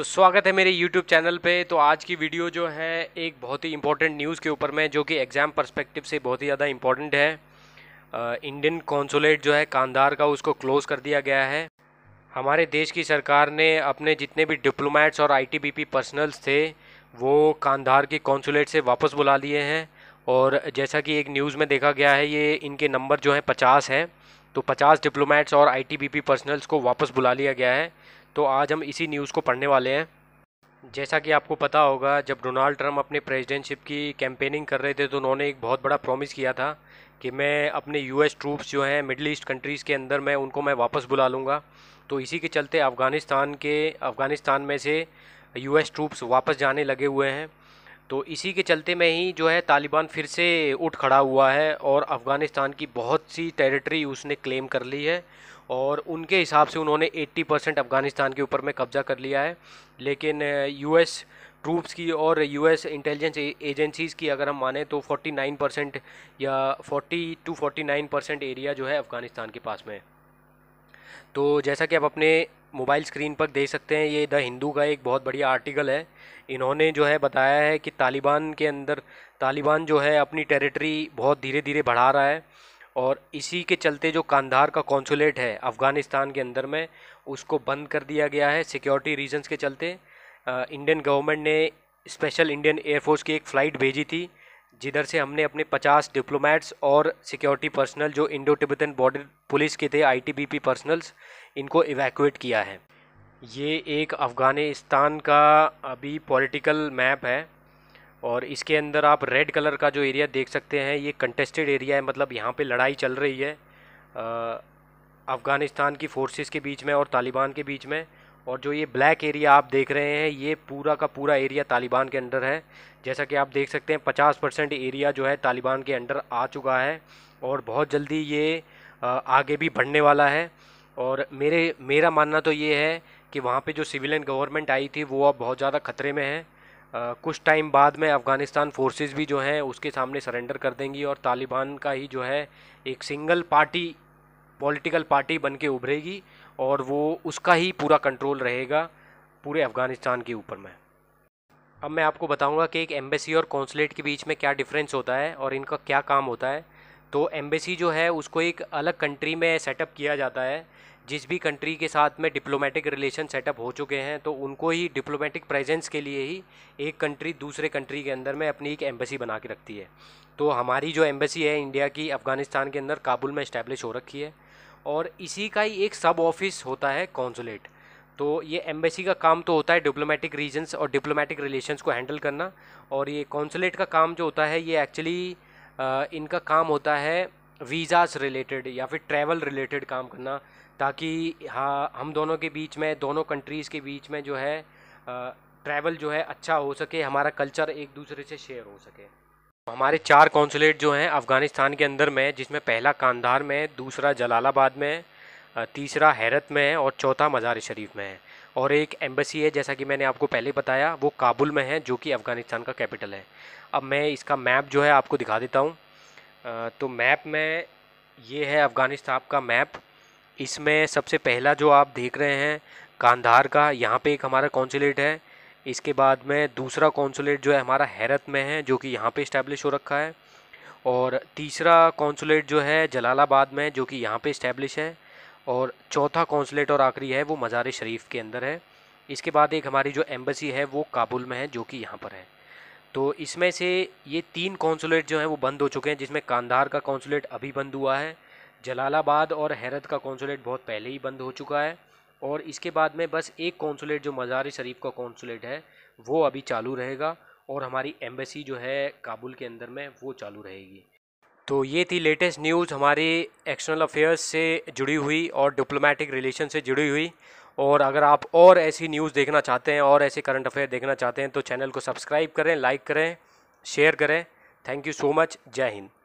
तो स्वागत है मेरे YouTube चैनल पे तो आज की वीडियो जो है एक बहुत ही इंपॉर्टेंट न्यूज़ के ऊपर में जो कि एग्ज़ाम पर्सपेक्टिव से बहुत ही ज़्यादा इम्पॉर्टेंट है इंडियन कॉन्सुलेट जो है कांधार का उसको क्लोज़ कर दिया गया है हमारे देश की सरकार ने अपने जितने भी डिप्लोमेट्स और आईटीबीपी पर्सनल्स थे वो कांधार के कॉन्सुलेट से वापस बुला लिए हैं और जैसा कि एक न्यूज़ में देखा गया है ये इनके नंबर जो हैं पचास हैं तो पचास डिप्लोमेट्स और आई पर्सनल्स को वापस बुला लिया गया है तो आज हम इसी न्यूज़ को पढ़ने वाले हैं जैसा कि आपको पता होगा जब डोनाल्ड ट्रम्प अपने प्रेसिडेंटशिप की कैंपेनिंग कर रहे थे तो उन्होंने एक बहुत बड़ा प्रॉमिस किया था कि मैं अपने यूएस ट्रूप्स जो हैं मिडल ईस्ट कंट्रीज़ के अंदर मैं उनको मैं वापस बुला लूँगा तो इसी के चलते अफ़गानिस्तान के अफ़गानिस्तान में से यूएस ट्रूप्स वापस जाने लगे हुए हैं तो इसी के चलते में ही जो है तालिबान फिर से उठ खड़ा हुआ है और अफ़गानिस्तान की बहुत सी टेरिटरी उसने क्लेम कर ली है और उनके हिसाब से उन्होंने 80 परसेंट अफ़गानिस्तान के ऊपर में कब्जा कर लिया है लेकिन यूएस ट्रूप्स की और यूएस इंटेलिजेंस एजेंसीज़ की अगर हम माने तो 49 परसेंट या 40 टू 49 परसेंट एरिया जो है अफ़गानिस्तान के पास में है तो जैसा कि आप अपने मोबाइल स्क्रीन पर देख सकते हैं ये द हिंदू का एक बहुत बढ़िया आर्टिकल है इन्होंने जो है बताया है कि तालिबान के अंदर तालिबान जो है अपनी टेरिटरी बहुत धीरे धीरे बढ़ा रहा है और इसी के चलते जो कांधार का कॉन्सुलेट है अफ़गानिस्तान के अंदर में उसको बंद कर दिया गया है सिक्योरिटी रीजंस के चलते इंडियन गवर्नमेंट ने स्पेशल इंडियन एयरफोर्स की एक फ़्लाइट भेजी थी जिधर से हमने अपने 50 डिप्लोमेट्स और सिक्योरिटी पर्सनल जो इंडो टिबन बॉर्डर पुलिस के थे आईटीबीपी पर्सनल्स इनको इवैक्यूएट किया है ये एक अफ़गानिस्तान का अभी पॉलिटिकल मैप है और इसके अंदर आप रेड कलर का जो एरिया देख सकते हैं ये कंटेस्टेड एरिया है मतलब यहाँ पे लड़ाई चल रही है अफ़गानिस्तान की फ़ोर्सेस के बीच में और तालिबान के बीच में और जो ये ब्लैक एरिया आप देख रहे हैं ये पूरा का पूरा एरिया तालिबान के अंडर है जैसा कि आप देख सकते हैं पचास परसेंट एरिया जो है तालिबान के अंडर आ चुका है और बहुत जल्दी ये आगे भी बढ़ने वाला है और मेरे मेरा मानना तो ये है कि वहाँ पे जो सिविलियन गवर्नमेंट आई थी वो अब बहुत ज़्यादा खतरे में है आ, कुछ टाइम बाद में अफ़गानिस्तान फोर्सेस भी जो हैं उसके सामने सरेंडर कर देंगी और तालिबान का ही जो है एक सिंगल पार्टी पॉलिटिकल पार्टी बन के उभरेगी और वो उसका ही पूरा कंट्रोल रहेगा पूरे अफ़गानिस्तान के ऊपर में अब मैं आपको बताऊंगा कि एक एम्बेसी और कौंसलेट के बीच में क्या डिफरेंस होता है और इनका क्या काम होता है तो एम्बेसी जो है उसको एक अलग कंट्री में सेटअप किया जाता है जिस भी कंट्री के साथ में डिप्लोमेटिक रिलेशन सेटअप हो चुके हैं तो उनको ही डिप्लोमेटिक प्रेजेंस के लिए ही एक कंट्री दूसरे कंट्री के अंदर में अपनी एक एम्बेसी बना के रखती है तो हमारी जो एम्बेसी है इंडिया की अफ़गानिस्तान के अंदर काबुल में इस्टेब्लिश हो रखी है और इसी का ही एक सब ऑफिस होता है कौंसुलेट तो ये एम्बेसी का काम तो होता है डिप्लोमेटिक रीजन्स और डिप्लोमेटिक रिलेशन को हैंडल करना और ये कौंसुलेट का काम जो होता है ये एक्चुअली इनका काम होता है वीज़ास रिलेटेड या फिर ट्रैवल रिलेटेड काम करना ताकि हाँ हम दोनों के बीच में दोनों कंट्रीज़ के बीच में जो है ट्रैवल जो है अच्छा हो सके हमारा कल्चर एक दूसरे से शेयर हो सके हमारे चार कौंसुलेट जो हैं अफ़गानिस्तान के अंदर में जिसमें पहला कांधार में दूसरा जलालाबाद में तीसरा हैरत में है और चौथा मज़ार शरीफ में है और एक एम्बेसी है जैसा कि मैंने आपको पहले बताया वो काबुल में है जो कि अफ़गानिस्तान का कैपिटल है अब मैं इसका मैप जो है आपको दिखा देता हूँ तो मैप में ये है अफ़गानिस्तान का मैप इसमें सबसे पहला जो आप देख रहे हैं कांधार का यहाँ पे एक हमारा कौंसुलेट है इसके बाद में दूसरा कौंसुलेट जो है हमारा हैरत में है जो कि यहाँ पे इस्टेब्लिश हो रखा है और तीसरा कौंसुलेट जो है जलालाबाद में जो कि यहाँ पे इस्टेब्लिश है और चौथा कौंसलेट और आखिरी है वो मज़ार शरीफ के अंदर है इसके बाद एक हमारी जो एम्बसी है वो काबुल में है जो कि यहाँ पर है तो इसमें से ये तीन कौंसुलेट जो हैं वो बंद हो चुके हैं जिसमें कांधार का कौंसुलेट अभी बंद हुआ है जलालाबाद और हैरत का कौंसुलेट बहुत पहले ही बंद हो चुका है और इसके बाद में बस एक कौंसुलेट जो मज़ार शरीफ का कौंसुलेट है वो अभी चालू रहेगा और हमारी एम्बेसी जो है काबुल के अंदर में वो चालू रहेगी तो ये थी लेटेस्ट न्यूज़ हमारे एक्सटर्नल अफेयर्स से जुड़ी हुई और डिप्लोमेटिक रिलेशन से जुड़ी हुई और अगर आप और ऐसी न्यूज़ देखना चाहते हैं और ऐसे करंट अफेयर देखना चाहते हैं तो चैनल को सब्सक्राइब करें लाइक करें शेयर करें थैंक यू सो मच जय हिंद